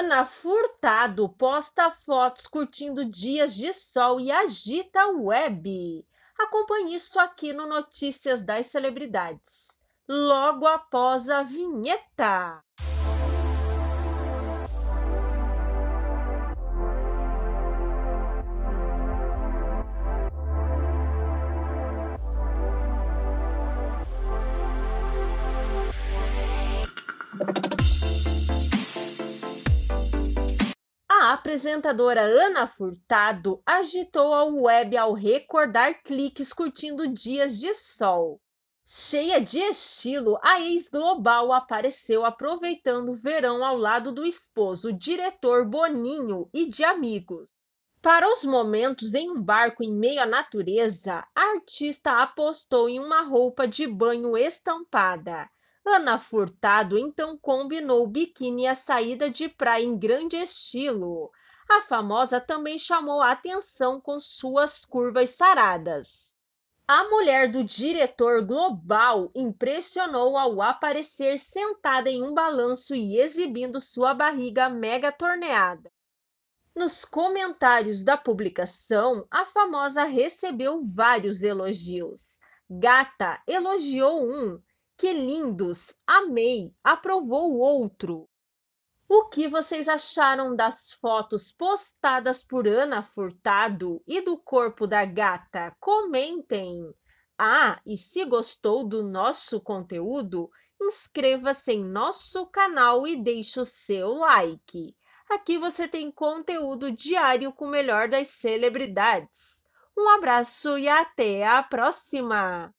Ana Furtado posta fotos curtindo dias de sol e agita a web. Acompanhe isso aqui no Notícias das Celebridades, logo após a vinheta. apresentadora Ana Furtado agitou a web ao recordar cliques curtindo dias de sol. Cheia de estilo, a ex-global apareceu aproveitando o verão ao lado do esposo, diretor Boninho e de amigos. Para os momentos em um barco em meio à natureza, a artista apostou em uma roupa de banho estampada. Ana Furtado então combinou biquíni à saída de praia em grande estilo. A famosa também chamou a atenção com suas curvas saradas. A mulher do diretor global impressionou ao aparecer sentada em um balanço e exibindo sua barriga mega torneada. Nos comentários da publicação, a famosa recebeu vários elogios. Gata elogiou um, que lindos! Amei! Aprovou o outro! O que vocês acharam das fotos postadas por Ana Furtado e do corpo da gata? Comentem! Ah, e se gostou do nosso conteúdo, inscreva-se em nosso canal e deixe o seu like. Aqui você tem conteúdo diário com o melhor das celebridades. Um abraço e até a próxima!